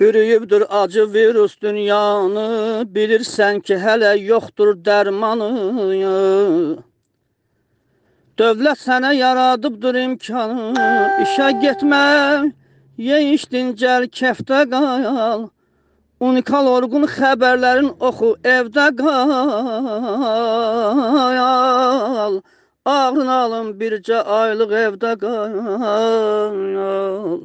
Bürüyübdür acı virus dünyanı, bilirsən ki hələ yoxdur dərmanı. Dövlət sənə yaradıbdır imkanı, işə getmək, ye iş dincəl, kəftə qal. Unikal orqun xəbərlərin oxu, evdə qal. Ağrın alın bircə aylıq evdə qal.